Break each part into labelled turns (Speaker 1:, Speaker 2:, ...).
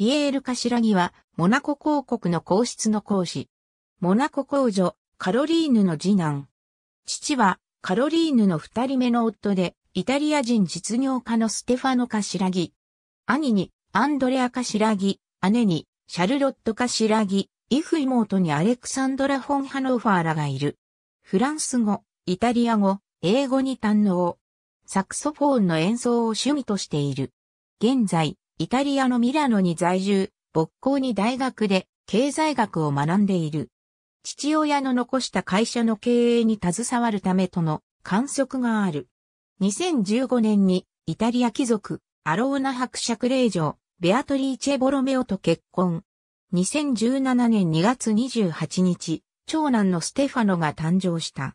Speaker 1: ピエール・カシラギは、モナコ公国の皇室の皇子。モナコ公女、カロリーヌの次男。父は、カロリーヌの二人目の夫で、イタリア人実業家のステファノ・カシラギ。兄に、アンドレア・カシラギ、姉に、シャルロット・カシラギ、イフ妹にアレクサンドラ・フォン・ハノーファーらがいる。フランス語、イタリア語、英語に堪能。サクソフォーンの演奏を趣味としている。現在、イタリアのミラノに在住、母校に大学で経済学を学んでいる。父親の残した会社の経営に携わるためとの観測がある。2015年にイタリア貴族、アローナ伯爵令嬢、ベアトリーチェ・ボロメオと結婚。2017年2月28日、長男のステファノが誕生した。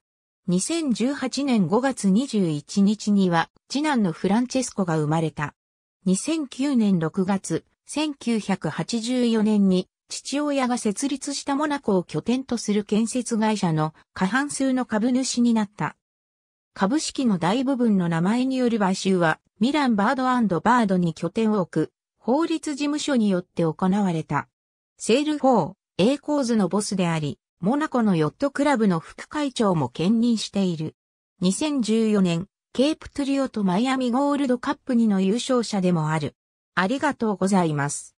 Speaker 1: 2018年5月21日には、次男のフランチェスコが生まれた。2009年6月、1984年に父親が設立したモナコを拠点とする建設会社の過半数の株主になった。株式の大部分の名前による買収は、ミランバードバードに拠点を置く、法律事務所によって行われた。セール4、A コーズのボスであり、モナコのヨットクラブの副会長も兼任している。2014年、ケープトリオとマイアミゴールドカップ2の優勝者でもある。ありがとうございます。